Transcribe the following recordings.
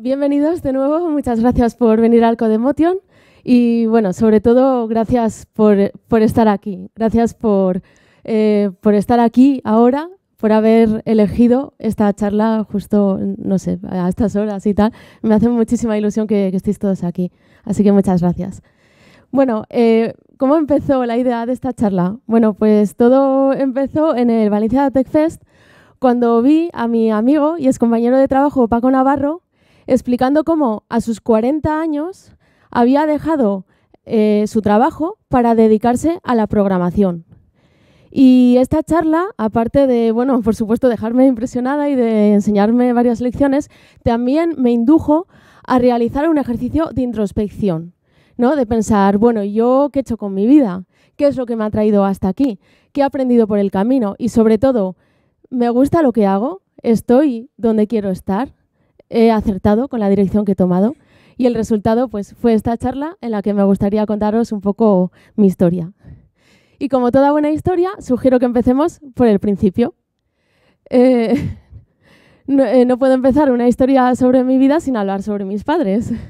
bienvenidos de nuevo, muchas gracias por venir al Codemotion y bueno, sobre todo gracias por, estar aquí, gracias eh, por, estar aquí ahora, por haber elegido esta charla justo, no sé, a estas horas y tal. Me hace muchísima ilusión que, estéis todos aquí, así que muchas gracias. Bueno, eh, ¿cómo empezó la idea de esta charla? Bueno, pues todo empezó en el Valencia Tech Fest cuando vi a mi amigo y ex compañero de trabajo Paco Navarro explicando cómo a sus 40 años había dejado eh, su trabajo para dedicarse a la programación. Y esta charla, aparte de, bueno, por supuesto, dejarme impresionada y de enseñarme varias lecciones, también me indujo a realizar un ejercicio de introspección, ¿no? De pensar, bueno, ¿yo qué he hecho con mi vida? ¿Qué es lo que me ha traído hasta aquí? ¿Qué he aprendido por el camino? Y sobre todo, ¿me gusta lo que hago? ¿Estoy donde quiero estar? he acertado con la dirección que he tomado y el resultado pues, fue esta charla en la que me gustaría contaros un poco mi historia. Y como toda buena historia, sugiero que empecemos por el principio. Eh, eh, no, puedo empezar una historia sobre mi vida sin hablar sobre mis padres.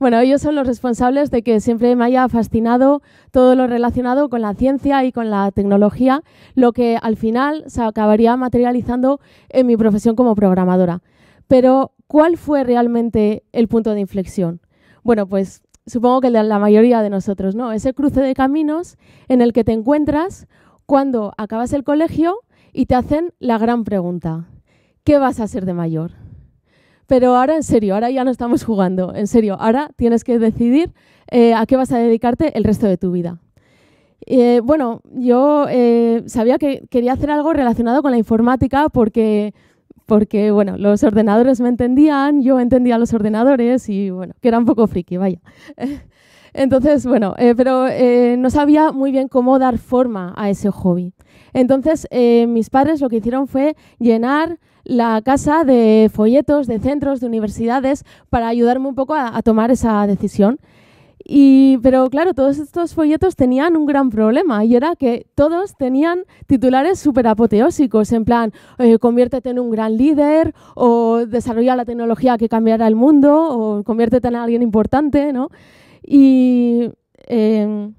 Bueno, ellos son los responsables de que siempre me haya fascinado todo lo relacionado con la ciencia y con la tecnología, lo que al final se acabaría materializando en mi profesión como programadora. Pero ¿cuál fue realmente el punto de inflexión? Bueno, pues supongo que la mayoría de nosotros, ¿no? Ese cruce de caminos en el que te encuentras cuando acabas el colegio y te hacen la gran pregunta, ¿qué vas a ser de mayor? Pero ahora en serio, ahora ya no estamos jugando, en serio, ahora tienes que decidir eh, a qué vas a dedicarte el resto de tu vida. Eh, bueno, yo eh, sabía que quería hacer algo relacionado con la informática porque porque bueno, los ordenadores me entendían, yo entendía a los ordenadores y bueno, que era un poco friki, vaya. Entonces, bueno, eh, pero eh, no sabía muy bien cómo dar forma a ese hobby. Entonces, eh, mis padres lo que hicieron fue llenar la casa de folletos, de centros, de universidades, para ayudarme un poco a tomar esa decisión pero claro, todos estos folletos tenían un gran problema y era que todos tenían titulares súper apoteósicos, en plan, eh, conviértete en un gran líder o desarrolla la tecnología que cambiará el mundo o conviértete en alguien importante, ¿no? Y em,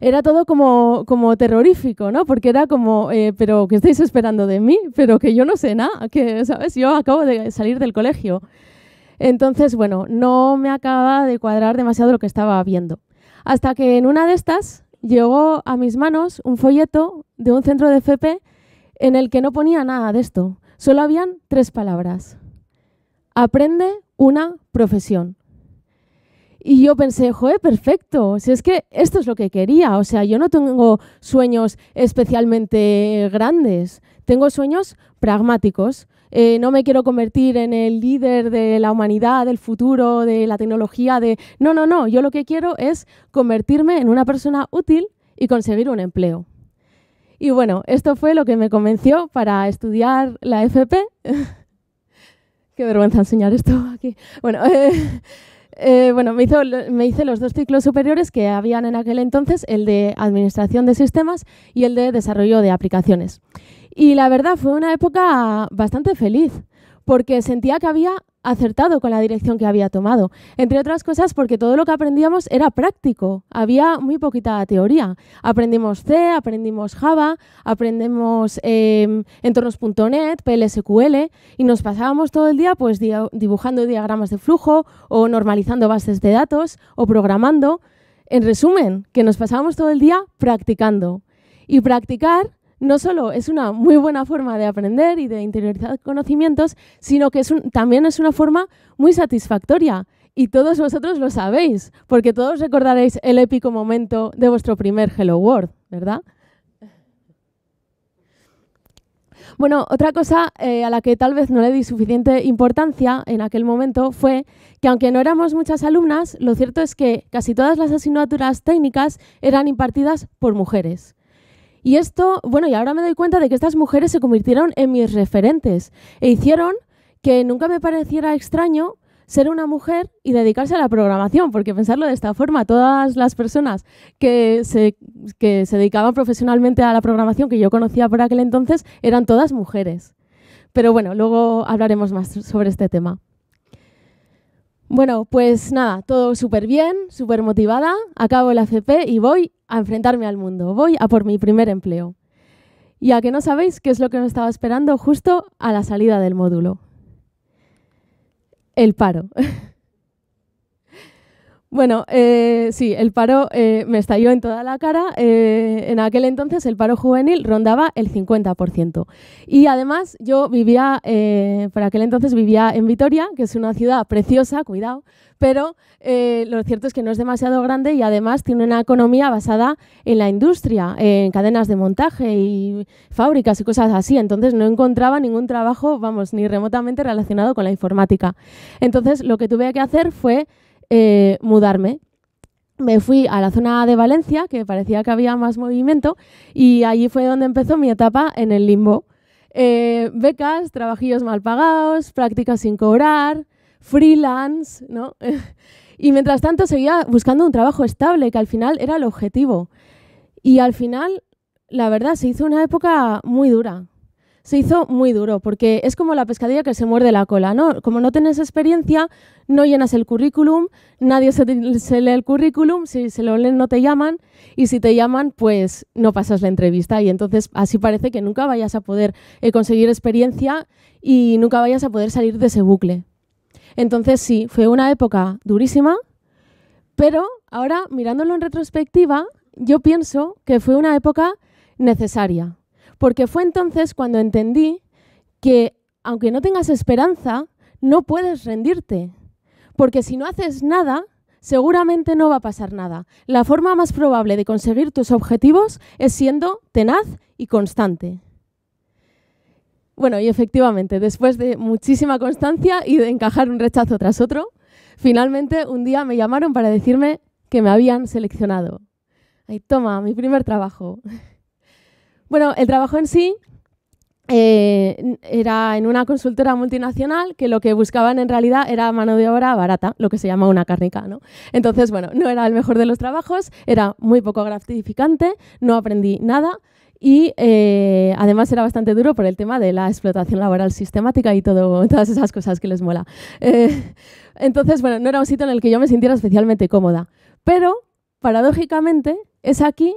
era todo como, como terrorífico, ¿no? Porque era como, eh, pero ¿qué estáis esperando de mí? Pero que yo no sé nada, que, ¿sabes? Yo acabo de salir del colegio. Entonces, bueno, no me acababa de cuadrar demasiado lo que estaba viendo. Hasta que en una de estas llegó a mis manos un folleto de un centro de FP en el que no ponía nada de esto. Solo habían tres palabras. Aprende una profesión. Y yo pensé, joder, perfecto, si es que esto es lo que quería, o sea, yo no tengo sueños especialmente grandes, tengo sueños pragmáticos, eh, no me quiero convertir en el líder de la humanidad, del futuro, de la tecnología, de... No, no, no, yo lo que quiero es convertirme en una persona útil y conseguir un empleo. Y bueno, esto fue lo que me convenció para estudiar la FP. Qué vergüenza enseñar esto aquí. Bueno, eh, me, me hice los dos ciclos superiores que habían en aquel entonces, el de Administración de Sistemas y el de Desarrollo de Aplicaciones. Y la verdad fue una época bastante feliz, porque sentía que había acertado con la dirección que había tomado. Entre otras cosas porque todo lo que aprendíamos era práctico, había muy poquita teoría. Aprendimos C, aprendimos Java, aprendemos eh, em, entornos.net, PLSQL y nos pasábamos todo el día pues dibujando diagramas de flujo o normalizando bases de datos o programando. En resumen, que nos pasábamos todo el día practicando. Y practicar no solo es una muy buena forma de aprender y de interiorizar conocimientos, sino que también es una forma muy satisfactoria. Y todos vosotros lo sabéis, porque todos recordaréis el épico momento de vuestro primer Hello World, ¿verdad? Bueno, otra cosa eh, a la que tal vez no le di suficiente importancia en aquel momento fue que aunque no éramos muchas alumnas, lo cierto es que casi todas las asignaturas técnicas eran impartidas por mujeres. Y esto, bueno, y ahora me doy cuenta de que estas mujeres se convirtieron en mis referentes e hicieron que nunca me pareciera extraño ser una mujer y dedicarse a la programación, porque pensarlo de esta forma, todas las personas que se, que se dedicaban profesionalmente a la programación que yo conocía por aquel entonces eran todas mujeres. Pero bueno, luego hablaremos más sobre este tema. Bueno, pues nada, todo súper bien, súper motivada, acabo la ACP y voy a enfrentarme al mundo, voy a por mi primer empleo. Y a que no sabéis qué es lo que me estaba esperando justo a la salida del módulo. El paro. Bueno, eh, sí, el paro eh, me estalló en toda la cara. Eh, en aquel entonces el paro juvenil rondaba el 50%. Y además yo vivía, por aquel entonces vivía en Vitoria, que es una ciudad preciosa, cuidado, pero lo cierto es que no es demasiado grande y además tiene una economía basada en la industria, en cadenas de montaje y fábricas y cosas así. Entonces no encontraba ningún trabajo, vamos, ni remotamente relacionado con la informática. Entonces lo que tuve que hacer fue... Eh, mudarme. Me fui a la zona de Valencia, que parecía que había más movimiento, y allí fue donde empezó mi etapa en el limbo. Eh, becas, trabajillos mal pagados, prácticas sin cobrar, freelance, ¿no? y mientras tanto seguía buscando un trabajo estable, que al final era el objetivo. Y al final, la verdad, se hizo una época muy dura, se hizo muy duro, porque es como la pescadilla que se muerde la cola, ¿no? Como no tienes experiencia, no llenas el currículum, nadie se, lee el currículum, si se lo leen no te llaman, y si te llaman, pues no pasas la entrevista, y entonces así parece que nunca vayas a poder eh, conseguir experiencia y nunca vayas a poder salir de ese bucle. Entonces sí, fue una época durísima, pero ahora mirándolo en retrospectiva, yo pienso que fue una época necesaria porque fue entonces cuando entendí que aunque no tengas esperanza, no puedes rendirte. Porque si no haces nada, seguramente no va a pasar nada. La forma más probable de conseguir tus objetivos es siendo tenaz y constante. Bueno, y efectivamente, después de muchísima constancia y de encajar un rechazo tras otro, finalmente un día me llamaron para decirme que me habían seleccionado. Ahí toma, mi primer trabajo. Bueno, el trabajo en sí eh, era en una consultora multinacional que lo que buscaban en realidad era mano de obra barata, lo que se llama una cárnica, ¿no? Entonces, bueno, no era el mejor de los trabajos, era muy poco gratificante, no aprendí nada y eh, además era bastante duro por el tema de la explotación laboral sistemática y todo, todas esas cosas que les mola. Eh, entonces, bueno, no era un sitio en el que yo me sintiera especialmente cómoda, pero paradójicamente es aquí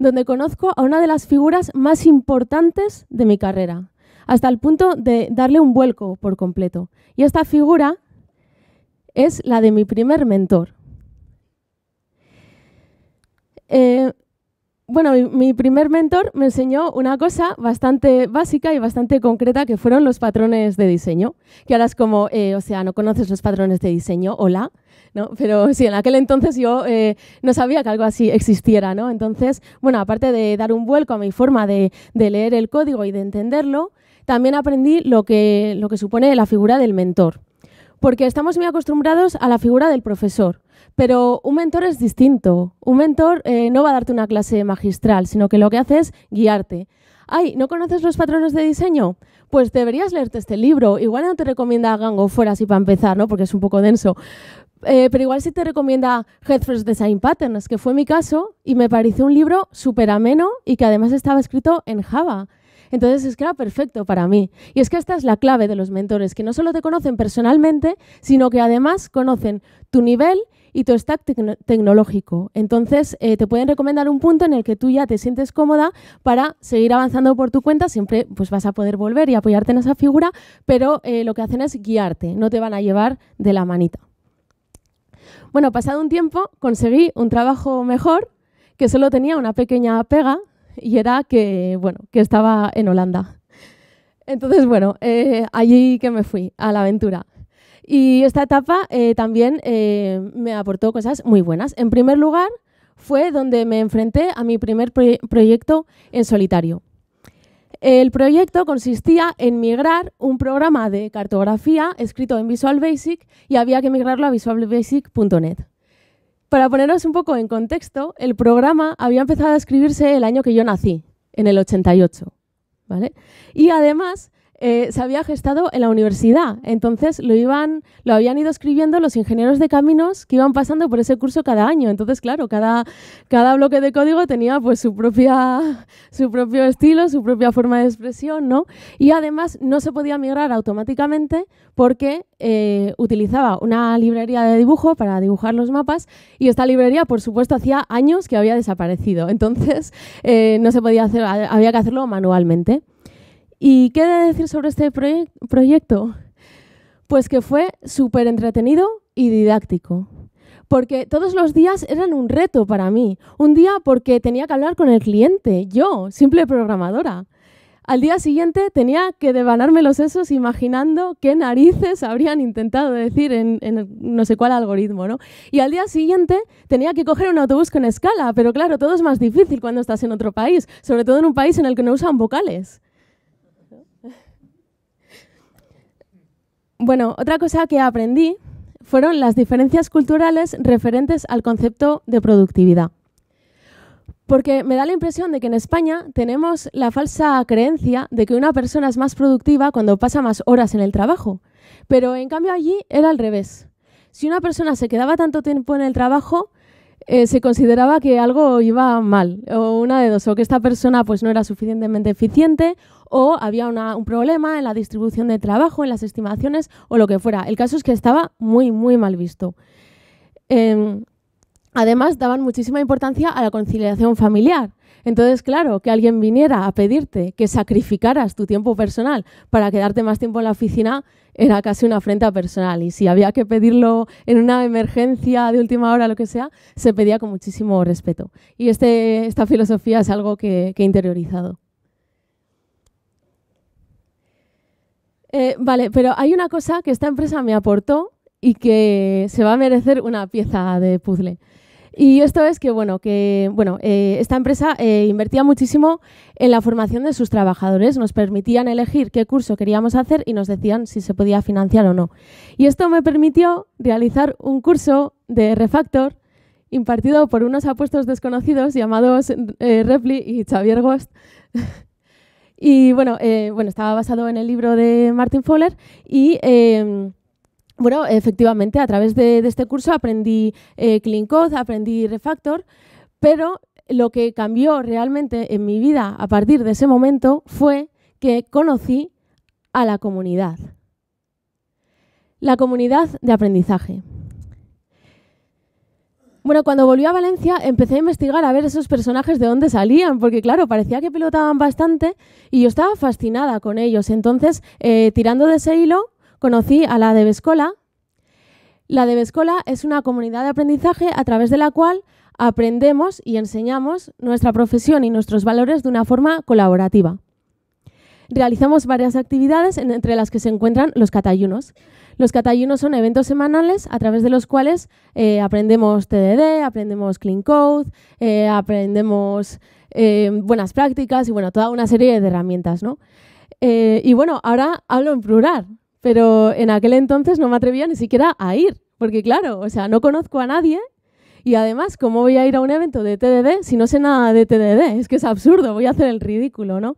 donde conozco a una de las figuras más importantes de mi carrera, hasta el punto de darle un vuelco por completo. Y esta figura es la de mi primer mentor. Eh, bueno, mi, primer mentor me enseñó una cosa bastante básica y bastante concreta que fueron los patrones de diseño, que ahora es como, eh, o sea, no conoces los patrones de diseño, hola, ¿no? Pero sí, en aquel entonces yo eh, no sabía que algo así existiera, ¿no? Entonces, bueno, aparte de dar un vuelco a mi forma de, leer el código y de entenderlo, también aprendí lo que supone la figura del mentor porque estamos muy acostumbrados a la figura del profesor. Pero un mentor es distinto. Un mentor eh, no va a darte una clase magistral, sino que lo que hace es guiarte. Ay, ¿no conoces los patrones de diseño? Pues deberías leerte este libro. Igual no te recomienda Gango fuera así para empezar, ¿no? Porque es un poco denso. Eh, pero igual sí te recomienda Head First Design Patterns, que fue mi caso, y me pareció un libro súper ameno y que además estaba escrito en Java. Entonces es que era perfecto para mí. Y es que esta es la clave de los mentores, que no solo te conocen personalmente, sino que además conocen tu nivel y tu stack tecnológico. Entonces, eh, te pueden recomendar un punto en el que tú ya te sientes cómoda para seguir avanzando por tu cuenta. Siempre pues, vas a poder volver y apoyarte en esa figura, pero eh, lo que hacen es guiarte, no te van a llevar de la manita. Bueno, pasado un tiempo conseguí un trabajo mejor que solo tenía una pequeña pega, y era que, bueno, que estaba en Holanda. Entonces, bueno, eh, allí que me fui, a la aventura. Y esta etapa eh, también eh, me aportó cosas muy buenas. En primer lugar, fue donde me enfrenté a mi primer proyecto en solitario. El proyecto consistía en migrar un programa de cartografía escrito en Visual Basic y había que migrarlo a visualbasic.net. Para poneros un poco en contexto, el programa había empezado a escribirse el año que yo nací, en el 88. ¿vale? Y además eh, se había gestado en la universidad. Entonces lo, iban, lo habían ido escribiendo los ingenieros de caminos que iban pasando por ese curso cada año. Entonces, claro, cada, bloque de código tenía pues, su, propio estilo, su propia forma de expresión, ¿no? Y además no se podía migrar automáticamente porque eh, utilizaba una librería de dibujo para dibujar los mapas y esta librería, por supuesto, hacía años que había desaparecido. Entonces, eh, no se podía hacer, había que hacerlo manualmente. ¿Y qué he de decir sobre este proyecto? Pues que fue súper entretenido y didáctico. Porque todos los días eran un reto para mí. Un día porque tenía que hablar con el cliente, yo, simple programadora. Al día siguiente tenía que devanarme los sesos imaginando qué narices habrían intentado decir en, no sé cuál algoritmo, Y al día siguiente tenía que coger un autobús con escala, pero claro, todo es más difícil cuando estás en otro país, sobre todo en un país en el que no usan vocales. Bueno, otra cosa que aprendí fueron las diferencias culturales referentes al concepto de productividad. Porque me da la impresión de que en España tenemos la falsa creencia de que una persona es más productiva cuando pasa más horas en el trabajo. Pero en cambio allí era al revés. Si una persona se quedaba tanto tiempo en el trabajo, eh, se consideraba que algo iba mal, o una de dos, o que esta persona pues, no era suficientemente eficiente, o había un problema en la distribución de trabajo, en las estimaciones, o lo que fuera. El caso es que estaba muy, muy mal visto. Em, además daban muchísima importancia a la conciliación familiar. Entonces, claro, que alguien viniera a pedirte que sacrificaras tu tiempo personal para quedarte más tiempo en la oficina era casi una afrenta personal. Y si había que pedirlo en una emergencia de última hora, lo que sea, se pedía con muchísimo respeto. Y este, esta filosofía es algo que, he interiorizado. Eh, vale, pero hay una cosa que esta empresa me aportó y que se va a merecer una pieza de puzzle. Y esto es que, bueno, que, bueno eh, esta empresa eh, invertía muchísimo en la formación de sus trabajadores, nos permitían elegir qué curso queríamos hacer y nos decían si se podía financiar o no. Y esto me permitió realizar un curso de refactor impartido por unos apuestos desconocidos llamados eh, Repli y Xavier Gost. y bueno, bueno, estaba basado en el libro de Martin Fowler y em, bueno, efectivamente, a través de, este curso aprendí eh, Clean Code, aprendí Refactor, pero lo que cambió realmente en mi vida a partir de ese momento fue que conocí a la comunidad. La comunidad de aprendizaje. Bueno, cuando volví a Valencia empecé a investigar a ver esos personajes de dónde salían, porque claro, parecía que pilotaban bastante y yo estaba fascinada con ellos. Entonces, eh, tirando de ese hilo, conocí a la de La de es una comunidad de aprendizaje a través de la cual aprendemos y enseñamos nuestra profesión y nuestros valores de una forma colaborativa. Realizamos varias actividades entre las que se encuentran los catayunos. Los catayunos son eventos semanales a través de los cuales eh, aprendemos TDD, aprendemos Clean Code, eh, aprendemos eh, buenas prácticas y bueno, toda una serie de herramientas. ¿no? y bueno, ahora hablo en plural, pero en aquel entonces no me atrevía ni siquiera a ir, porque claro, o sea, no conozco a nadie y además, ¿cómo voy a ir a un evento de TDD si no sé nada de TDD? Es que es absurdo, voy a hacer el ridículo, ¿no?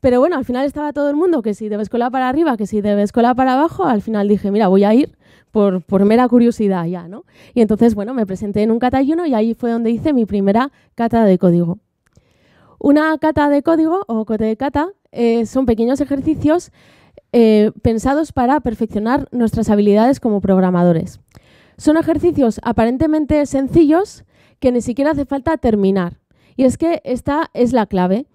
Pero bueno, al final estaba todo el mundo que si debes escuela para arriba, que si debes escuela para abajo, al final dije, mira, voy a ir por, mera curiosidad ya, ¿no? Y entonces, bueno, me presenté en un catayuno y ahí fue donde hice mi primera cata de código. Una cata de código o cote de cata eh, son pequeños ejercicios eh, pensados para perfeccionar nuestras habilidades como programadores. Son ejercicios aparentemente sencillos que ni siquiera hace falta terminar. Y es que esta es la clave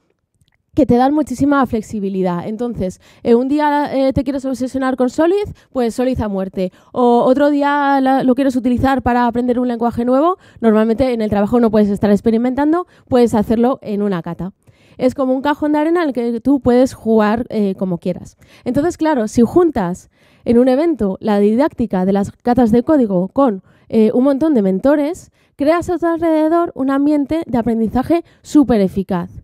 que te dan muchísima flexibilidad. Entonces, eh, un día eh, te quieres obsesionar con Solid, pues Solid a muerte. O otro día lo quieres utilizar para aprender un lenguaje nuevo. Normalmente en el trabajo no puedes estar experimentando, puedes hacerlo en una cata es como un cajón de arena en el que tú puedes jugar eh, como quieras. Entonces, claro, si juntas en un evento la didáctica de las catas de código con eh, un montón de mentores, creas a tu alrededor un ambiente de aprendizaje súper eficaz.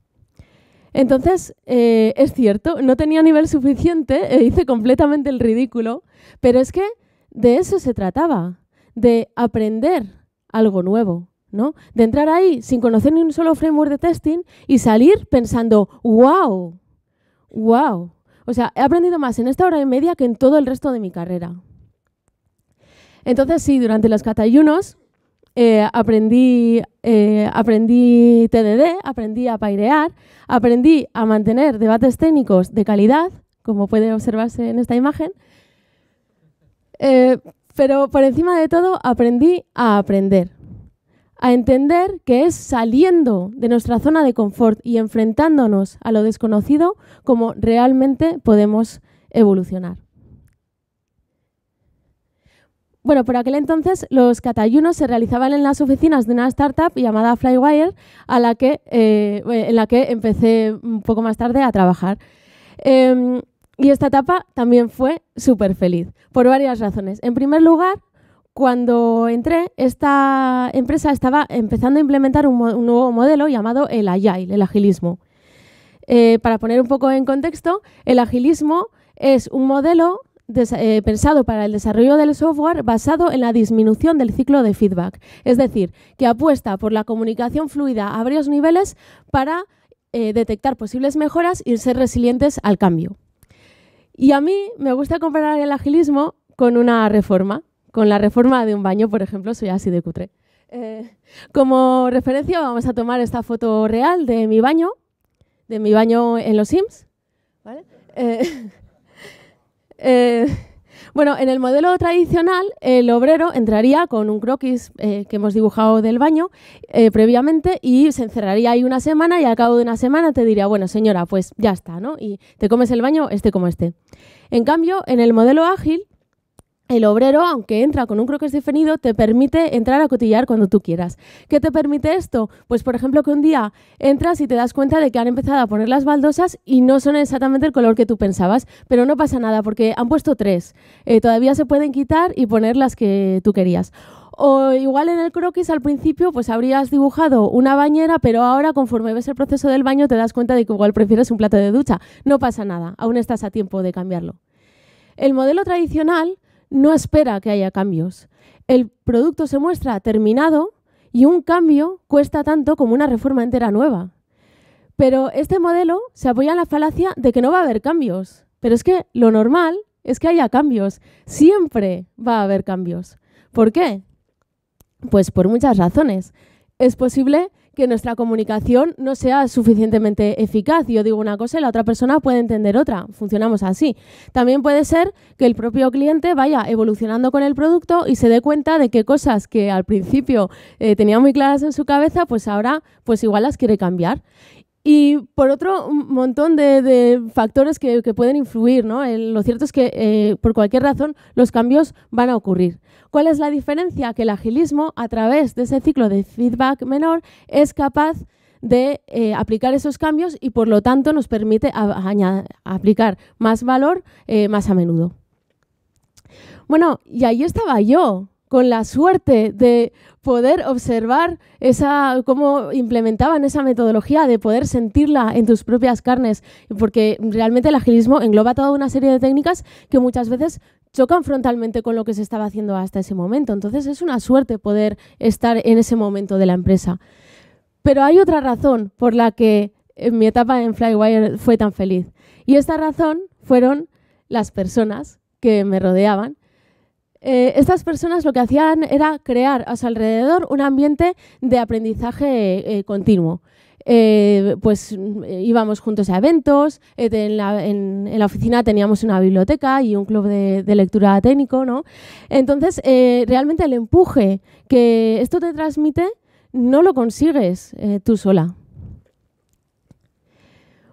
Entonces, eh, es cierto, no tenía nivel suficiente, e hice completamente el ridículo, pero es que de eso se trataba, de aprender algo nuevo. ¿no? De entrar ahí sin conocer ni un solo framework de testing y salir pensando, wow, wow. O sea, he aprendido más en esta hora y media que en todo el resto de mi carrera. Entonces, sí, durante los catayunos eh, aprendí, eh, aprendí TDD, aprendí a pairear, aprendí a mantener debates técnicos de calidad, como puede observarse en esta imagen. Eh, pero por encima de todo, aprendí a aprender a entender que es saliendo de nuestra zona de confort y enfrentándonos a lo desconocido como realmente podemos evolucionar. Bueno, por aquel entonces los catayunos se realizaban en las oficinas de una startup llamada Flywire, a la que, eh, en la que empecé un poco más tarde a trabajar. Em, y esta etapa también fue súper feliz, por varias razones. En primer lugar, cuando entré, esta empresa estaba empezando a implementar un, nuevo modelo llamado el Agile, el agilismo. Eh, para poner un poco en contexto, el agilismo es un modelo eh, pensado para el desarrollo del software basado en la disminución del ciclo de feedback. Es decir, que apuesta por la comunicación fluida a varios niveles para eh, detectar posibles mejoras y ser resilientes al cambio. Y a mí me gusta comparar el agilismo con una reforma. Con la reforma de un baño, por ejemplo, soy así de cutre. Eh, como referencia vamos a tomar esta foto real de mi baño, de mi baño en los Sims. Eh, eh, bueno, en el modelo tradicional, el obrero entraría con un croquis que hemos dibujado del baño previamente y se encerraría ahí una semana y al cabo de una semana te diría, bueno, señora, pues ya está, ¿no? Y te comes el baño este como este. En cambio, en el modelo ágil, el obrero, aunque entra con un croquis definido, te permite entrar a cotillar cuando tú quieras. ¿Qué te permite esto? Pues, por ejemplo, que un día entras y te das cuenta de que han empezado a poner las baldosas y no son exactamente el color que tú pensabas, pero no pasa nada porque han puesto tres. Eh, todavía se pueden quitar y poner las que tú querías. O igual en el croquis al principio pues habrías dibujado una bañera, pero ahora conforme ves el proceso del baño te das cuenta de que igual prefieres un plato de ducha. No pasa nada, aún estás a tiempo de cambiarlo. El modelo tradicional no espera que haya cambios. El producto se muestra terminado y un cambio cuesta tanto como una reforma entera nueva. Pero este modelo se apoya en la falacia de que no va a haber cambios. Pero es que lo normal es que haya cambios. Siempre va a haber cambios. ¿Por qué? Pues por muchas razones. Es posible que nuestra comunicación no sea suficientemente eficaz. Yo digo una cosa y la otra persona puede entender otra. Funcionamos así. También puede ser que el propio cliente vaya evolucionando con el producto y se dé cuenta de que cosas que al principio eh, tenía muy claras en su cabeza, pues ahora pues igual las quiere cambiar. Y por otro, montón de, factores que, pueden influir. ¿no? lo cierto es que, eh, por cualquier razón, los cambios van a ocurrir. ¿Cuál es la diferencia? Que el agilismo, a través de ese ciclo de feedback menor, es capaz de eh, aplicar esos cambios y, por lo tanto, nos permite aplicar más valor eh, más a menudo. Bueno, y ahí estaba yo, con la suerte de poder observar esa, cómo implementaban esa metodología, de poder sentirla en tus propias carnes, porque realmente el agilismo engloba toda una serie de técnicas que muchas veces chocan frontalmente con lo que se estaba haciendo hasta ese momento. Entonces es una suerte poder estar en ese momento de la empresa. Pero hay otra razón por la que eh, mi etapa en Flywire fue tan feliz. Y esta razón fueron las personas que me rodeaban eh, estas personas lo que hacían era crear a su alrededor un ambiente de aprendizaje eh, continuo. Eh, pues mm, íbamos juntos a eventos, en la, oficina teníamos una biblioteca y un club de, lectura técnico, ¿no? Entonces, realmente el empuje que esto te transmite no lo consigues tú sola.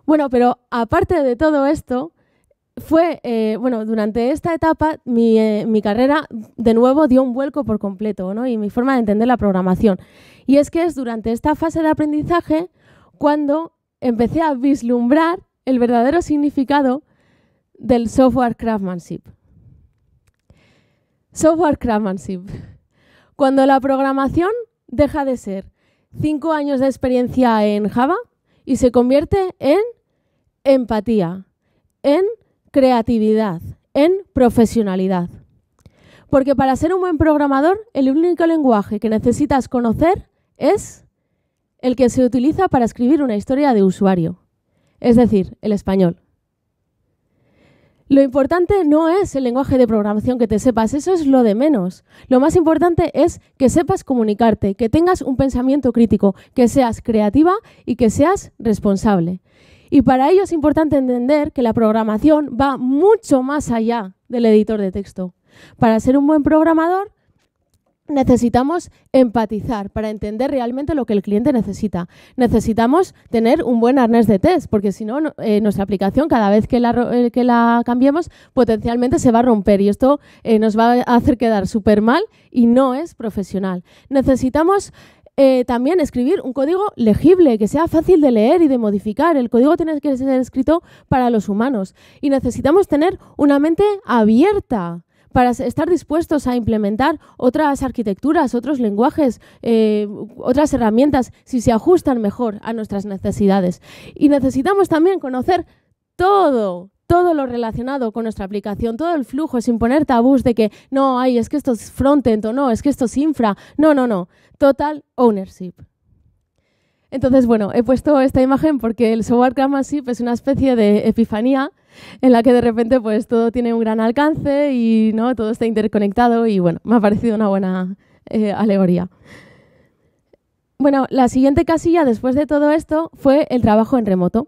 Bueno, pero aparte de todo esto, fue, eh, bueno, durante esta etapa mi, eh, mi, carrera de nuevo dio un vuelco por completo, ¿no? Y mi forma de entender la programación. Y es que es durante esta fase de aprendizaje cuando empecé a vislumbrar el verdadero significado del software craftsmanship. Software craftsmanship. Cuando la programación deja de ser cinco años de experiencia en Java y se convierte en empatía, en creatividad en profesionalidad. Porque para ser un buen programador, el único lenguaje que necesitas conocer es el que se utiliza para escribir una historia de usuario, es decir, el español. Lo importante no es el lenguaje de programación que te sepas, eso es lo de menos. Lo más importante es que sepas comunicarte, que tengas un pensamiento crítico, que seas creativa y que seas responsable. Y para ello es importante entender que la programación va mucho más allá del editor de texto. Para ser un buen programador necesitamos empatizar para entender realmente lo que el cliente necesita. Necesitamos tener un buen arnés de test, porque si no, eh, nuestra aplicación cada vez eh, que la, cambiemos potencialmente se va a romper y esto eh, nos va a hacer quedar súper mal y no es profesional. Necesitamos eh, también escribir un código legible, que sea fácil de leer y de modificar. El código tiene que ser escrito para los humanos. Y necesitamos tener una mente abierta para estar dispuestos a implementar otras arquitecturas, otros lenguajes, eh, otras herramientas, si se ajustan mejor a nuestras necesidades. Y necesitamos también conocer todo, todo lo relacionado con nuestra aplicación, todo el flujo, sin poner tabús de que no, ay, es que esto es frontend o no, es que esto es infra. No, no, no. Total ownership. Entonces, bueno, he puesto esta imagen porque el software massive es una especie de epifanía en la que de repente pues todo tiene un gran alcance y no todo está interconectado y bueno, me ha parecido una buena eh, alegoría. Bueno, la siguiente casilla después de todo esto fue el trabajo en remoto.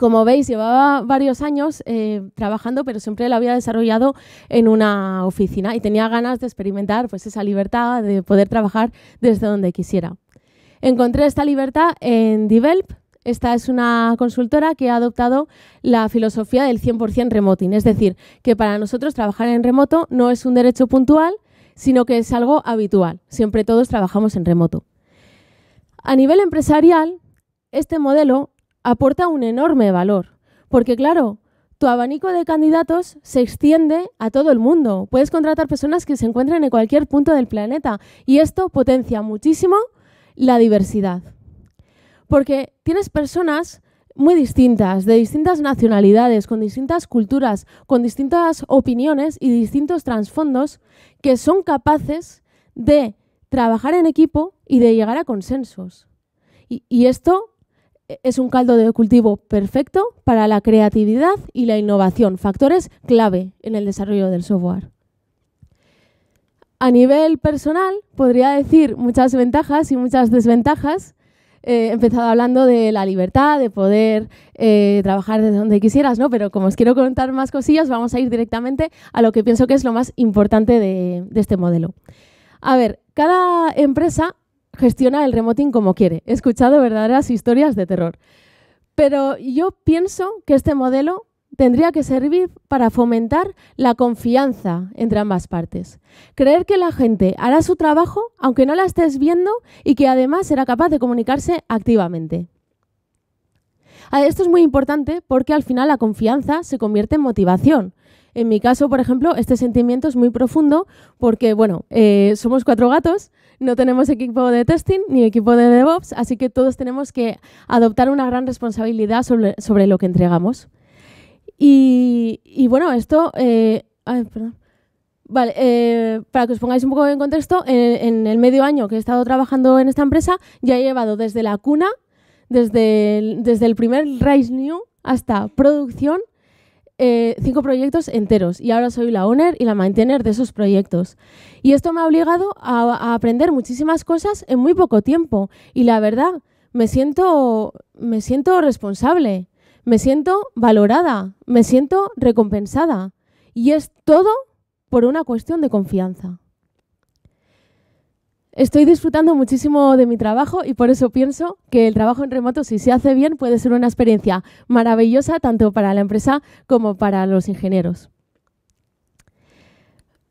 Como veis, llevaba varios años eh, trabajando, pero siempre lo había desarrollado en una oficina y tenía ganas de experimentar pues, esa libertad de poder trabajar desde donde quisiera. Encontré esta libertad en Develop. Esta es una consultora que ha adoptado la filosofía del 100% remoting, es decir, que para nosotros trabajar en remoto no es un derecho puntual, sino que es algo habitual. Siempre todos trabajamos en remoto. A nivel empresarial, este modelo aporta un enorme valor, porque claro, tu abanico de candidatos se extiende a todo el mundo. Puedes contratar personas que se encuentren en cualquier punto del planeta y esto potencia muchísimo la diversidad. Porque tienes personas muy distintas, de distintas nacionalidades, con distintas culturas, con distintas opiniones y distintos trasfondos que son capaces de trabajar en equipo y de llegar a consensos. Y, y esto e, es un caldo de cultivo perfecto para la creatividad y la innovación, factores clave en el desarrollo del software. A nivel personal, podría decir muchas ventajas y muchas desventajas. Eh, he empezado hablando de la libertad, de poder eh, trabajar desde donde quisieras, ¿no? Pero como os quiero contar más cosillas, vamos a ir directamente a lo que pienso que es lo más importante de, de este modelo. A ver, cada empresa gestiona el remoting como quiere. He escuchado verdaderas historias de terror. Pero yo pienso que este modelo tendría que servir para fomentar la confianza entre ambas partes. Creer que la gente hará su trabajo aunque no la estés viendo y que además será capaz de comunicarse activamente. Esto es muy importante porque al final la confianza se convierte en motivación. En mi caso, por ejemplo, este sentimiento es muy profundo porque, bueno, eh, somos cuatro gatos no tenemos equipo de testing ni equipo de DevOps, así que todos tenemos que adoptar una gran responsabilidad sobre, lo que entregamos. Y, bueno, esto... Eh, vale, eh, para que os pongáis un poco en contexto, en, el medio año que he estado trabajando en esta empresa, ya he llevado desde la cuna, desde desde el primer Rise New hasta producción, eh, cinco proyectos enteros y ahora soy la owner y la maintainer de esos proyectos. Y esto me ha obligado a, a aprender muchísimas cosas en muy poco tiempo y la verdad me siento, me siento responsable, me siento valorada, me siento recompensada y es todo por una cuestión de confianza. Estoy disfrutando muchísimo de mi trabajo y por eso pienso que el trabajo en remoto, si se hace bien, puede ser una experiencia maravillosa tanto para la empresa como para los ingenieros.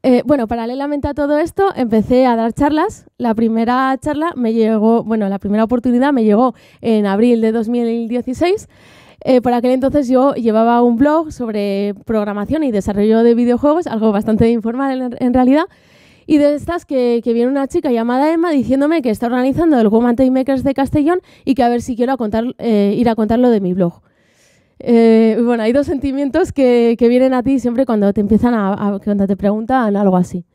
Eh, bueno, paralelamente a todo esto, empecé a dar charlas. La primera charla me llegó, bueno, la primera oportunidad me llegó en abril de 2016. Eh, por aquel entonces yo llevaba un blog sobre programación y desarrollo de videojuegos, algo bastante informal en realidad, y de estas que, viene una chica llamada Emma diciéndome que está organizando el Woman Time Makers de Castellón y que a ver si quiero contar, eh, ir a contarlo de mi blog. Eh, bueno, hay dos sentimientos que, vienen a ti siempre cuando te empiezan a, cuando te preguntan algo así.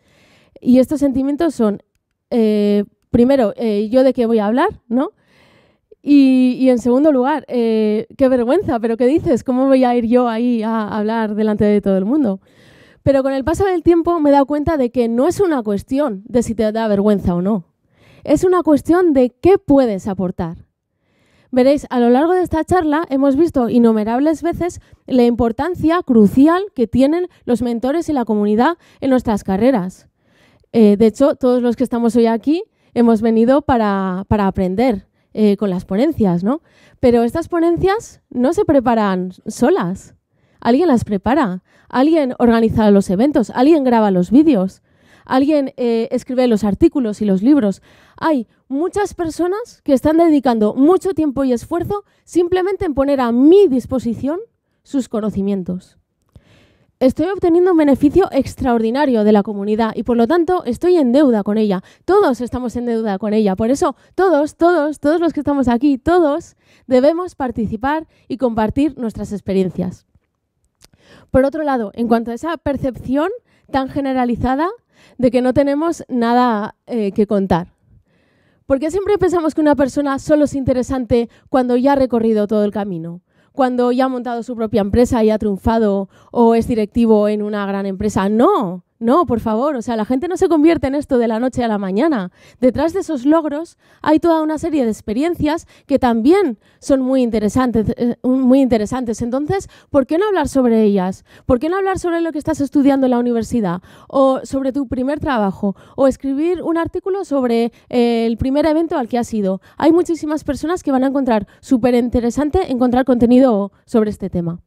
Y estos sentimientos son, eh, primero, yo de qué voy a hablar, ¿no? Y, y en segundo lugar, qué vergüenza, pero ¿qué dices? ¿Cómo voy a ir yo ahí a hablar delante de todo el mundo? Pero con el paso del tiempo me he dado cuenta de que no es una cuestión de si te da vergüenza o no. Es una cuestión de qué puedes aportar. Veréis, a lo largo de esta charla hemos visto innumerables veces la importancia crucial que tienen los mentores y la comunidad en nuestras carreras. Eh, de hecho, todos los que estamos hoy aquí hemos venido para, aprender eh, con las ponencias, ¿no? Pero estas ponencias no se preparan solas alguien las prepara, alguien organiza los eventos, alguien graba los vídeos, alguien eh, escribe los artículos y los libros. Hay muchas personas que están dedicando mucho tiempo y esfuerzo simplemente en poner a mi disposición sus conocimientos. Estoy obteniendo un beneficio extraordinario de la comunidad y por lo tanto estoy en deuda con ella. Todos estamos en deuda con ella. Por eso todos, todos, todos los que estamos aquí, todos debemos participar y compartir nuestras experiencias. Por otro lado, en cuanto a esa percepción tan generalizada de que no tenemos nada eh, que contar. Porque siempre pensamos que una persona solo es interesante cuando ya ha recorrido todo el camino, cuando ya ha montado su propia empresa y ha triunfado o es directivo en una gran empresa. No, no, por favor, o sea, la gente no se convierte en esto de la noche a la mañana. Detrás de esos logros hay toda una serie de experiencias que también son muy interesantes, eh, muy interesantes. Entonces, ¿por qué no hablar sobre ellas? ¿Por qué no hablar sobre lo que estás estudiando en la universidad o sobre tu primer trabajo o escribir un artículo sobre eh, el primer evento al que has ido? Hay muchísimas personas que van a encontrar súper interesante encontrar contenido sobre este tema.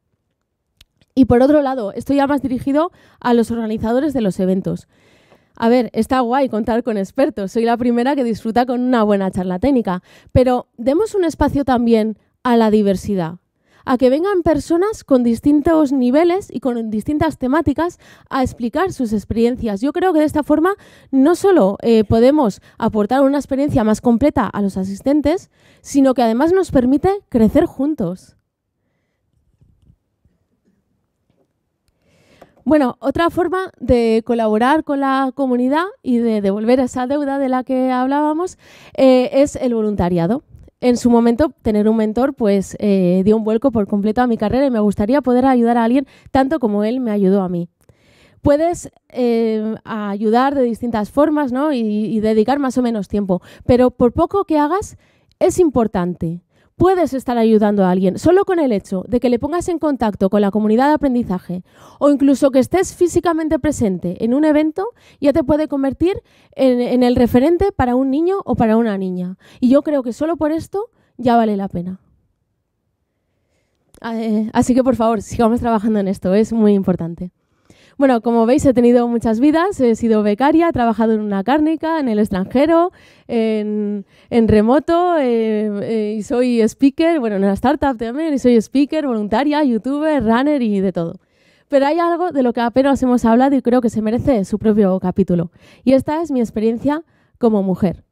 Y por otro lado, esto ya más dirigido a los organizadores de los eventos. A ver, está guay contar con expertos, soy la primera que disfruta con una buena charla técnica, pero demos un espacio también a la diversidad, a que vengan personas con distintos niveles y con distintas temáticas a explicar sus experiencias. Yo creo que de esta forma no solo eh, podemos aportar una experiencia más completa a los asistentes, sino que además nos permite crecer juntos. Bueno, otra forma de colaborar con la comunidad y de devolver esa deuda de la que hablábamos eh, es el voluntariado. En su momento, tener un mentor pues eh, dio un vuelco por completo a mi carrera y me gustaría poder ayudar a alguien tanto como él me ayudó a mí. Puedes eh, ayudar de distintas formas ¿no? y dedicar más o menos tiempo, pero por poco que hagas, es importante puedes estar ayudando a alguien solo con el hecho de que le pongas en contacto con la comunidad de aprendizaje o incluso que estés físicamente presente en un evento, ya te puede convertir en, el referente para un niño o para una niña. Y yo creo que solo por esto ya vale la pena. Ah, eh, así que por favor, sigamos trabajando en esto, es muy importante. Bueno, como veis, he tenido muchas vidas. He sido becaria, he trabajado en una cárnica, en el extranjero, en, remoto, eh, eh, y soy speaker, bueno, en una startup también, y soy speaker, voluntaria, youtuber, runner y de todo. Pero hay algo de lo que apenas hemos hablado y creo que se merece su propio capítulo. Y esta es mi experiencia como mujer.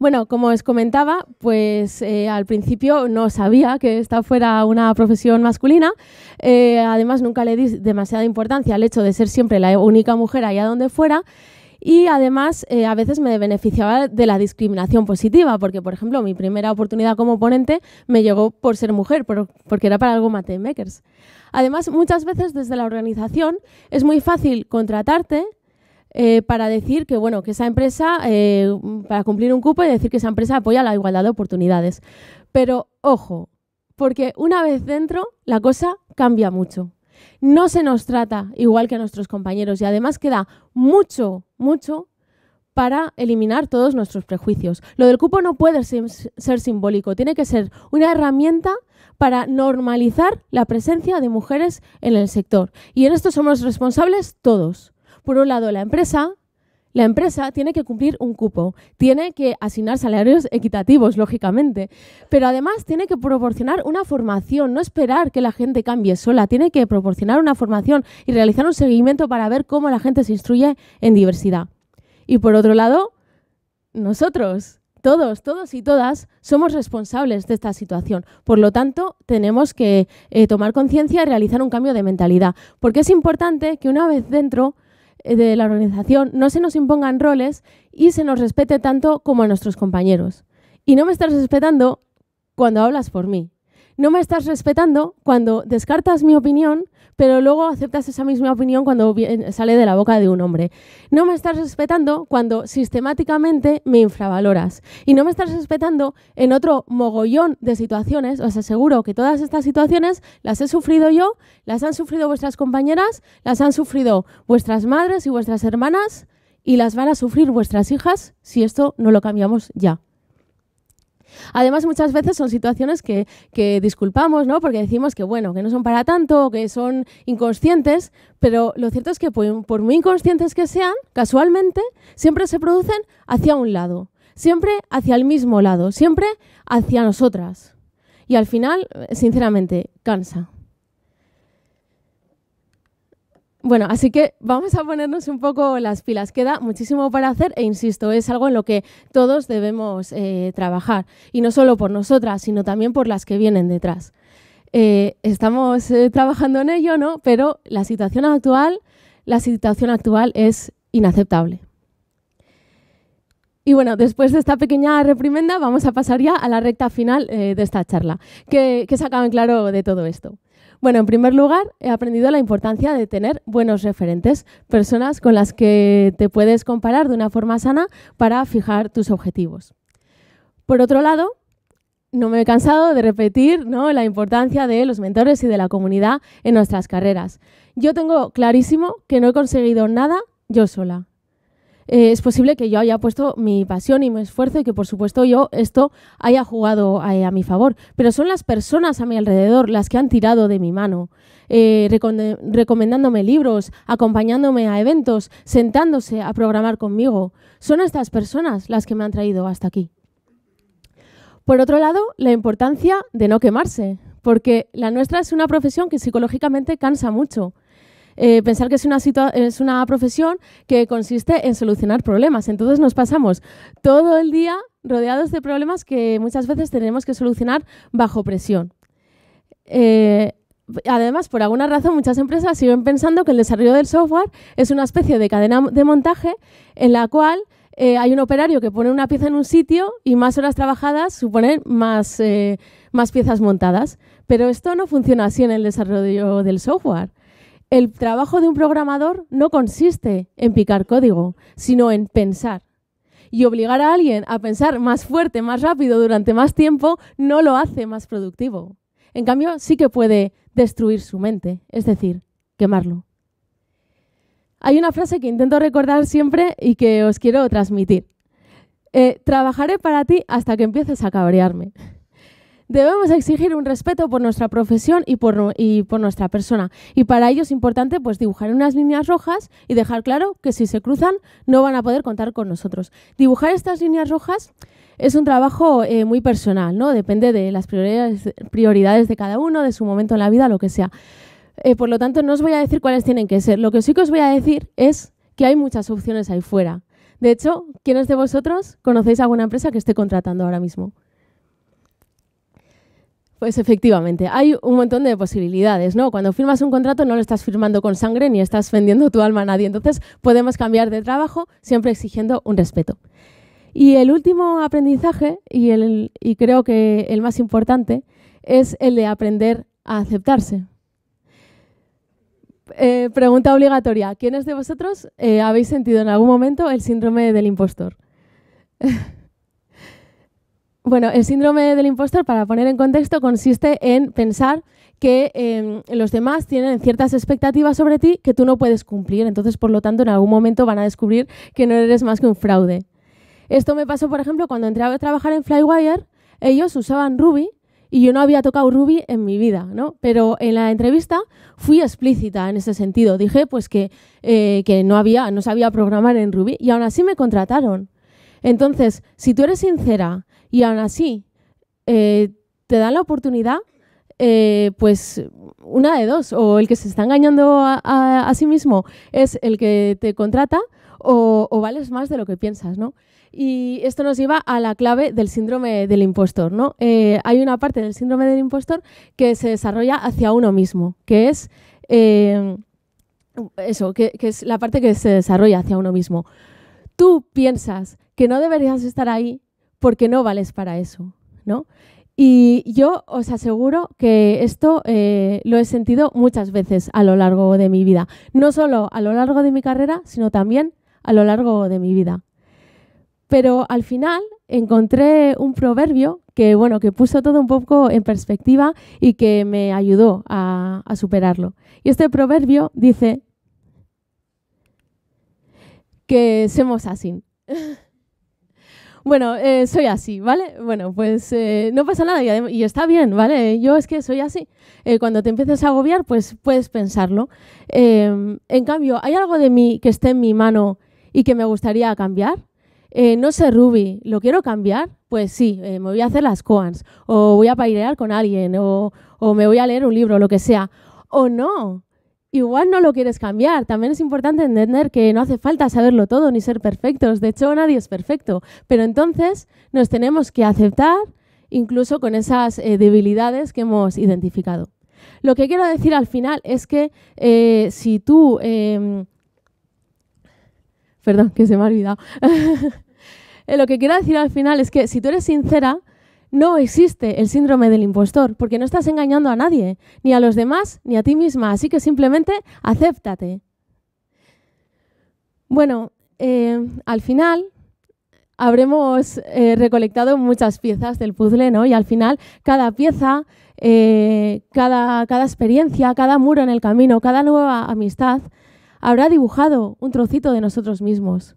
Bueno, como os comentaba, pues eh, al principio no sabía que esta fuera una profesión masculina. Eh, además, nunca le di demasiada importancia al hecho de ser siempre la única mujer allá donde fuera. Y además, eh, a veces me beneficiaba de la discriminación positiva, porque, por ejemplo, mi primera oportunidad como ponente me llegó por ser mujer, porque era para algo Mate Makers. Además, muchas veces desde la organización es muy fácil contratarte, eh, para decir que, bueno, que esa empresa, eh, para cumplir un cupo y decir que esa empresa apoya la igualdad de oportunidades. Pero ojo, porque una vez dentro la cosa cambia mucho. No se nos trata igual que a nuestros compañeros y además queda mucho, mucho para eliminar todos nuestros prejuicios. Lo del cupo no puede ser simbólico, tiene que ser una herramienta para normalizar la presencia de mujeres en el sector. Y en esto somos responsables todos por un lado, la empresa, la empresa tiene que cumplir un cupo, tiene que asignar salarios equitativos, lógicamente, pero además tiene que proporcionar una formación, no esperar que la gente cambie sola, tiene que proporcionar una formación y realizar un seguimiento para ver cómo la gente se instruye en diversidad. Y por otro lado, nosotros, todos, todos y todas, somos responsables de esta situación. Por lo tanto, tenemos que eh, tomar conciencia y realizar un cambio de mentalidad, porque es importante que una vez dentro eh, de la organización, no se nos impongan roles y se nos respete tanto como a nuestros compañeros. Y no me estás respetando cuando hablas por mí. No me estás respetando cuando descartas mi opinión pero luego aceptas esa misma opinión cuando sale de la boca de un hombre. No me estás respetando cuando sistemáticamente me infravaloras. Y no me estás respetando en otro mogollón de situaciones. Os aseguro que todas estas situaciones las he sufrido yo, las han sufrido vuestras compañeras, las han sufrido vuestras madres y vuestras hermanas y las van a sufrir vuestras hijas si esto no lo cambiamos ya. Además, muchas veces son situaciones que, disculpamos, ¿no? Porque decimos que, bueno, que no son para tanto, que son inconscientes, pero lo cierto es que por, por muy inconscientes que sean, casualmente, siempre se producen hacia un lado, siempre hacia el mismo lado, siempre hacia nosotras. Y al final, sinceramente, cansa. Bueno, así que vamos a ponernos un poco las pilas. Queda muchísimo para hacer e insisto, es algo en lo que todos debemos eh, trabajar. Y no solo por nosotras, sino también por las que vienen detrás. Eh, estamos eh, trabajando en ello, ¿no? Pero la situación actual, la situación actual es inaceptable. Y bueno, después de esta pequeña reprimenda vamos a pasar ya a la recta final eh, de esta charla. ¿Qué, se acaba en claro de todo esto? Bueno, en primer lugar, he aprendido la importancia de tener buenos referentes, personas con las que te puedes comparar de una forma sana para fijar tus objetivos. Por otro lado, no me he cansado de repetir la importancia de los mentores y de la comunidad en nuestras carreras. Yo tengo clarísimo que no he conseguido nada yo sola. Eh, es posible que yo haya puesto mi pasión y mi esfuerzo y que por supuesto yo esto haya jugado eh, a, mi favor, pero son las personas a mi alrededor las que han tirado de mi mano, eh, recomendándome libros, acompañándome a eventos, sentándose a programar conmigo. Son estas personas las que me han traído hasta aquí. Por otro lado, la importancia de no quemarse, porque la nuestra es una profesión que psicológicamente cansa mucho. Eh, pensar que es una, profesión que consiste en solucionar problemas. Entonces nos pasamos todo el día rodeados de problemas que muchas veces tenemos que solucionar bajo presión. Eh, además, por alguna razón, muchas empresas siguen pensando que el desarrollo del software es una especie de cadena de montaje en la cual eh, hay un operario que pone una pieza en un sitio y más horas trabajadas suponen más piezas montadas. Pero esto no funciona así en el desarrollo del software el trabajo de un programador no consiste en picar código, sino en pensar. Y obligar a alguien a pensar más fuerte, más rápido, durante más tiempo, no lo hace más productivo. En cambio, sí que puede destruir su mente, es decir, quemarlo. Hay una frase que intento recordar siempre y que os quiero transmitir. Eh, trabajaré para ti hasta que empieces a cabrearme. Debemos exigir un respeto por nuestra profesión y por, nuestra persona. Y para ello es importante pues, dibujar unas líneas rojas y dejar claro que si se cruzan no van a poder contar con nosotros. Dibujar estas líneas rojas es un trabajo eh, muy personal, ¿no? Depende de las prioridades, de cada uno, de su momento en la vida, lo que sea. Eh, por lo tanto, no os voy a decir cuáles tienen que ser. Lo que sí que os voy a decir es que hay muchas opciones ahí fuera. De hecho, ¿quiénes de vosotros conocéis alguna empresa que esté contratando ahora mismo? Pues efectivamente, hay un montón de posibilidades, ¿no? Cuando firmas un contrato no lo estás firmando con sangre ni estás vendiendo tu alma a nadie, entonces podemos cambiar de trabajo siempre exigiendo un respeto. Y el último aprendizaje, y, el, y creo que el más importante, es el de aprender a aceptarse. Eh, pregunta obligatoria, ¿quiénes de vosotros eh, habéis sentido en algún momento el síndrome del impostor? Bueno, el síndrome del impostor, para poner en contexto, consiste en pensar que em, los demás tienen ciertas expectativas sobre ti que tú no puedes cumplir. Entonces, por lo tanto, en algún momento van a descubrir que no eres más que un fraude. Esto me pasó, por ejemplo, cuando entré a trabajar en Flywire, ellos usaban Ruby y yo no había tocado Ruby en mi vida, ¿no? Pero en la entrevista fui explícita en ese sentido. Dije, pues que, eh, que no, había, no sabía programar en Ruby y aún así me contrataron. Entonces, si tú eres sincera y aún así, eh, te dan la oportunidad, eh, pues una de dos, o el que se está engañando a, sí mismo es el que te contrata, o, vales más de lo que piensas, ¿no? Y esto nos lleva a la clave del síndrome del impostor, ¿no? Eh, hay una parte del síndrome del impostor que se desarrolla hacia uno mismo, que es em, eso, que es la parte que se desarrolla hacia uno mismo. Tú piensas que no deberías estar ahí porque no vales para eso, ¿no? Y yo os aseguro que esto eh, lo he sentido muchas veces a lo largo de mi vida. No solo a lo largo de mi carrera, sino también a lo largo de mi vida. Pero al final encontré un proverbio que, bueno, que puso todo un poco en perspectiva y que me ayudó a, a superarlo. Y este proverbio dice que somos así. Bueno, eh, soy así, ¿vale? Bueno, pues eh, no pasa nada y, está bien, ¿vale? Yo es que soy así. Eh, cuando te empieces a agobiar, pues puedes pensarlo. Em, en cambio, ¿hay algo de mí que esté en mi mano y que me gustaría cambiar? no sé, Ruby, ¿lo quiero cambiar? Pues sí, me voy a hacer las coans, o voy a pairear con alguien, o, o me voy a leer un libro, lo que sea. O no, igual no lo quieres cambiar. También es importante entender que no hace falta saberlo todo ni ser perfectos. De hecho, nadie es perfecto. Pero entonces nos tenemos que aceptar incluso con esas eh, debilidades que hemos identificado. Lo que quiero decir al final es que eh, si tú... Em, perdón, que se me ha olvidado. Eh, lo que quiero decir al final es que si tú eres sincera, no existe el síndrome del impostor, porque no estás engañando a nadie, ni a los demás, ni a ti misma. Así que simplemente acéptate. Bueno, eh, al final habremos eh, recolectado muchas piezas del puzzle, ¿no? Y al final cada pieza, eh, cada experiencia, cada muro en el camino, cada nueva amistad, habrá dibujado un trocito de nosotros mismos.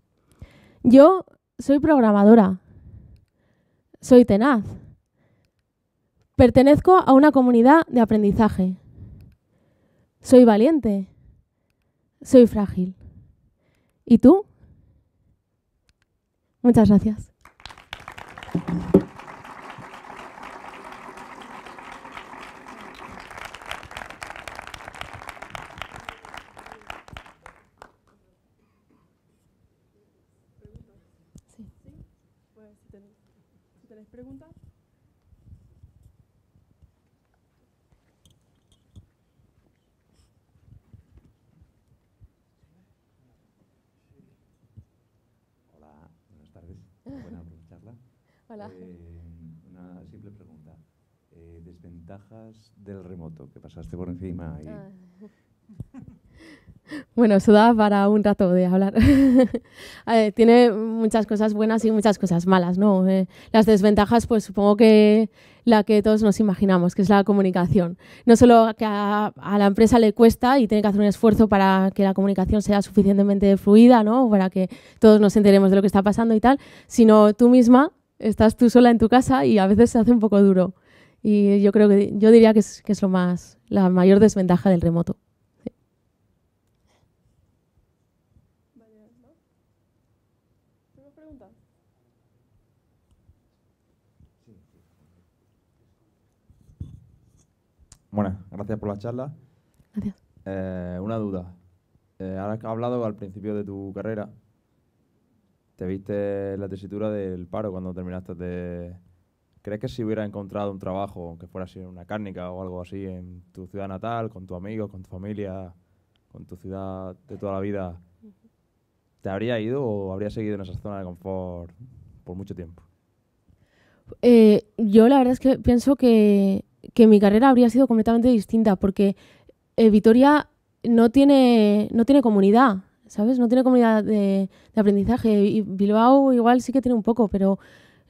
Yo soy programadora, soy tenaz, Pertenezco a una comunidad de aprendizaje. Soy valiente. Soy frágil. ¿Y tú? Muchas gracias. ventajas del remoto, que pasaste por encima. Ah. Bueno, eso da para un rato de hablar. tiene muchas cosas buenas y muchas cosas malas, ¿no? Eh, las desventajas, pues supongo que la que todos nos imaginamos, que es la comunicación. No solo que a, la empresa le cuesta y tiene que hacer un esfuerzo para que la comunicación sea suficientemente fluida, ¿no? Para que todos nos enteremos de lo que está pasando y tal, sino tú misma estás tú sola en tu casa y a veces se hace un poco duro. Y yo creo que yo diría que es, que es lo más, la mayor desventaja del remoto. Bueno, gracias por la charla. Gracias. Eh, una duda. Eh, ahora que has hablado al principio de tu carrera. Te viste la tesitura del paro cuando terminaste de, ¿Crees que si hubiera encontrado un trabajo que fuera así una cárnica o algo así en tu ciudad natal, con tu amigo, con tu familia, con tu ciudad de toda la vida, ¿te habría ido o habría seguido en esa zona de confort por mucho tiempo? Eh, yo la verdad es que pienso que, mi carrera habría sido completamente distinta porque eh, Vitoria no tiene, no tiene comunidad, ¿sabes? No tiene comunidad de, aprendizaje. Y Bilbao igual sí que tiene un poco, pero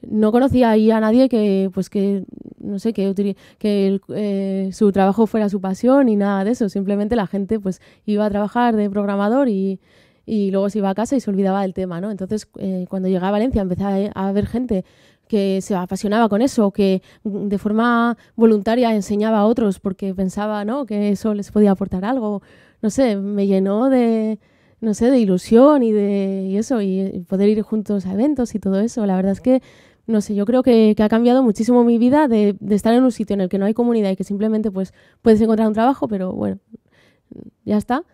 no conocía ahí a nadie que, pues que, no sé, que, que eh, su trabajo fuera su pasión y nada de eso. Simplemente la gente pues iba a trabajar de programador y, y luego se iba a casa y se olvidaba del tema, ¿no? Entonces, eh, cuando llegué a Valencia empecé a, ver gente que se apasionaba con eso, que de forma voluntaria enseñaba a otros porque pensaba, ¿no? Que eso les podía aportar algo. No sé, me llenó de, no sé, de ilusión y de eso, y poder ir juntos a eventos y todo eso. La verdad es que no sé, yo creo que, ha cambiado muchísimo mi vida de, estar en un sitio en el que no hay comunidad y que simplemente pues, puedes encontrar un trabajo, pero bueno, ya está.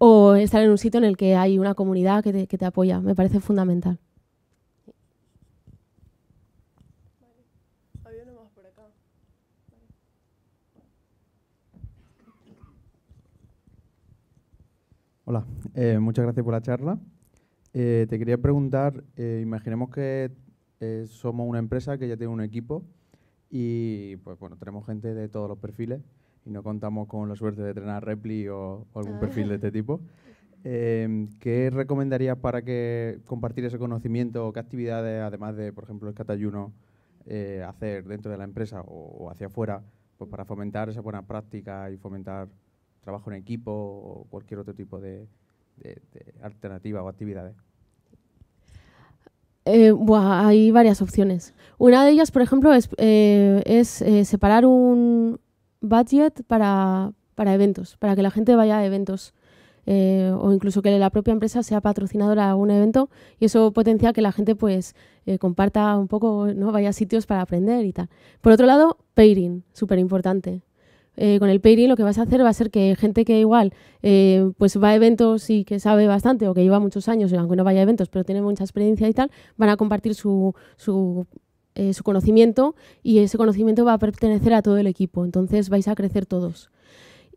O estar en un sitio en el que hay una comunidad que te, apoya, me parece fundamental. Hola, eh, muchas gracias por la charla. Eh, te quería preguntar, eh, imaginemos que somos una empresa que ya tiene un equipo y pues bueno, tenemos gente de todos los perfiles y no contamos con la suerte de entrenar Repli o, algún ah. perfil de este tipo. Em, ¿Qué recomendarías para que compartir ese conocimiento o qué actividades, además de, por ejemplo, el catayuno, eh, hacer dentro de la empresa o, hacia afuera, pues para fomentar esa buena práctica y fomentar trabajo en equipo o cualquier otro tipo de, de alternativa o actividades? Eh, hay varias opciones. Una de ellas, por ejemplo, es, eh, eh, separar un budget para, eventos, para que la gente vaya a eventos. o incluso que la propia empresa sea patrocinadora de un evento y eso potencia que la gente pues comparta un poco, ¿no? vaya a sitios para aprender y tal. Por otro lado, pairing, súper importante. Eh, con el pairing lo que vas a hacer va a ser que gente que igual eh, pues va a eventos y que sabe bastante o que lleva muchos años, aunque no vaya a eventos, pero tiene mucha experiencia y tal, van a compartir su, eh, su, conocimiento y ese conocimiento va a pertenecer a todo el equipo. Entonces vais a crecer todos.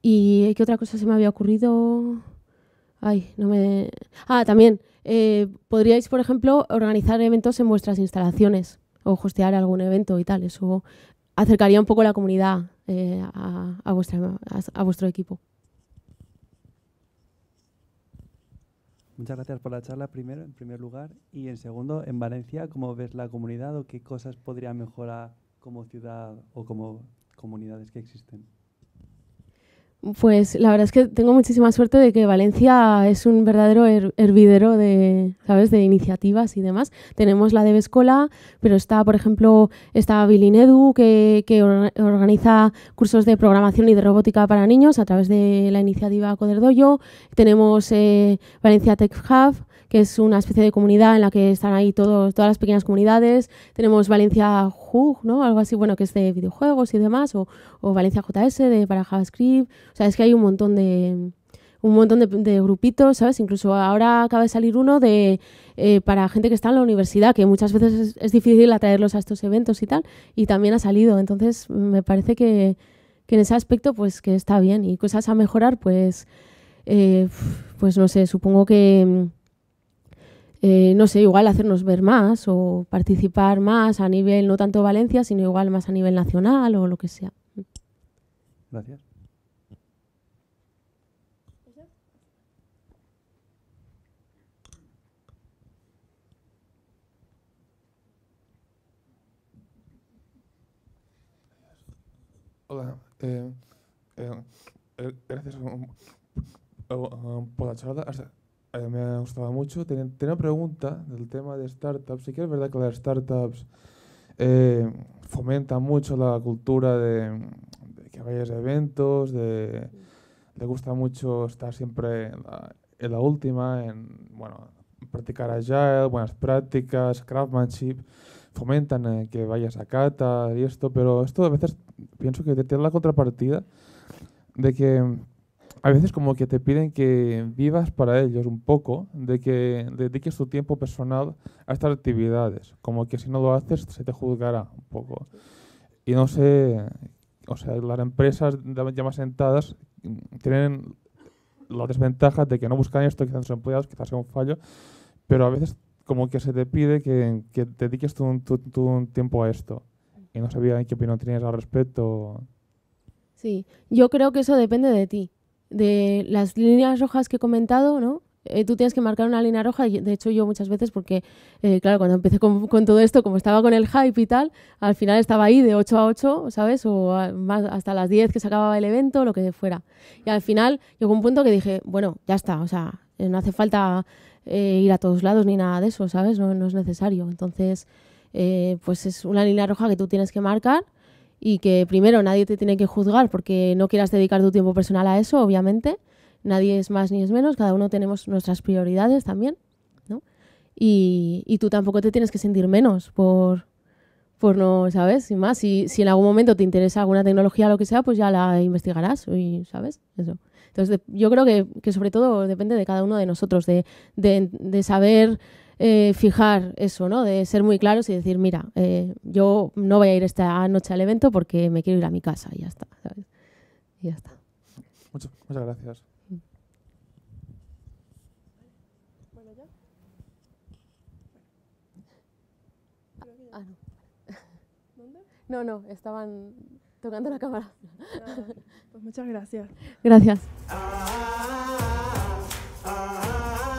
¿Y qué otra cosa se me había ocurrido? Ay, no me. Ah, también. podríais, por ejemplo, organizar eventos en vuestras instalaciones o hostear algún evento y tal. Eso acercaría un poco la comunidad eh, a, vuestro equipo. Muchas gracias por la charla, primero, en primer lugar. Y en segundo, en Valencia, ¿cómo ves la comunidad o qué cosas podría mejorar como ciudad o como comunidades que existen? Pues la verdad es que tengo muchísima suerte de que Valencia es un verdadero hervidero de, ¿sabes? de iniciativas y demás. Tenemos la debescola, pero está, por ejemplo, está Bilinedu, que, que organiza cursos de programación y de robótica para niños a través de la iniciativa Coderdoyo. Tenemos eh, Valencia Tech Hub, que es una especie de comunidad en la que están ahí todos, todas las pequeñas comunidades. Tenemos Valencia Hug, ¿no? Algo así, bueno, que es de videojuegos y demás, o, o Valencia JS para JavaScript. O sea, es que hay un montón de un montón de, grupitos, ¿sabes? Incluso ahora acaba de salir uno de eh, para gente que está en la universidad, que muchas veces es, difícil atraerlos a estos eventos y tal, y también ha salido. Entonces, me parece que, en ese aspecto, pues que está bien. Y cosas a mejorar, pues, eh, pues no sé, supongo que eh, no sé, igual hacernos ver más o participar más a nivel, no tanto Valencia, sino igual más a nivel nacional o lo que sea. Gracias. Hola, eh, eh, gracias um, um, por la charla me ha gustado mucho. Tenía, una pregunta del tema de startups. Sí que es verdad que las startups eh, fomentan mucho la cultura de, que vayas a eventos, de, le gusta mucho estar siempre en la, última, en bueno, practicar agile, buenas prácticas, craftsmanship fomentan eh, que vayas a cata y esto, pero esto a veces pienso que tiene la contrapartida de que a veces como que te piden que vivas para ellos un poco, de que dediques tu tiempo personal a estas actividades, como que si no lo haces se te juzgará un poco. Y no sé, o sea, las empresas ya más sentadas tienen la desventaja de que no buscan esto, quizás en empleados, quizás sea un fallo, pero a veces como que se te pide que, dediques tu, tiempo a esto. Y no sabía en qué opinión tienes al respecto. Sí, yo creo que eso depende de ti de las líneas rojas que he comentado, ¿no? Eh, tú tienes que marcar una línea roja, de hecho yo muchas veces, porque eh, claro, cuando empecé con, todo esto, como estaba con el hype y tal, al final estaba ahí de 8 a 8, ¿sabes? O más, hasta las 10 que se acababa el evento, lo que fuera. Y al final llegó un punto que dije, bueno, ya está, o sea, eh, no hace falta ir a todos lados ni nada de eso, ¿sabes? No, no es necesario. Entonces, pues es una línea roja que tú tienes que marcar y que primero nadie te tiene que juzgar porque no quieras dedicar tu tiempo personal a eso, obviamente. Nadie es más ni es menos, cada uno tenemos nuestras prioridades también, ¿no? Y, tú tampoco te tienes que sentir menos por, por no, ¿sabes? Y más, si, si en algún momento te interesa alguna tecnología o lo que sea, pues ya la investigarás y, ¿sabes? Eso. Entonces, yo creo que, sobre todo depende de cada uno de nosotros, de, de, de saber eh, fijar eso, ¿no? De ser muy claros y decir, mira, eh, yo no voy a ir esta noche al evento porque me quiero ir a mi casa y ya está, Y Muchas, gracias. Ah, no. No, estaban tocando la cámara. Ah, pues muchas gracias. Gracias. Ah,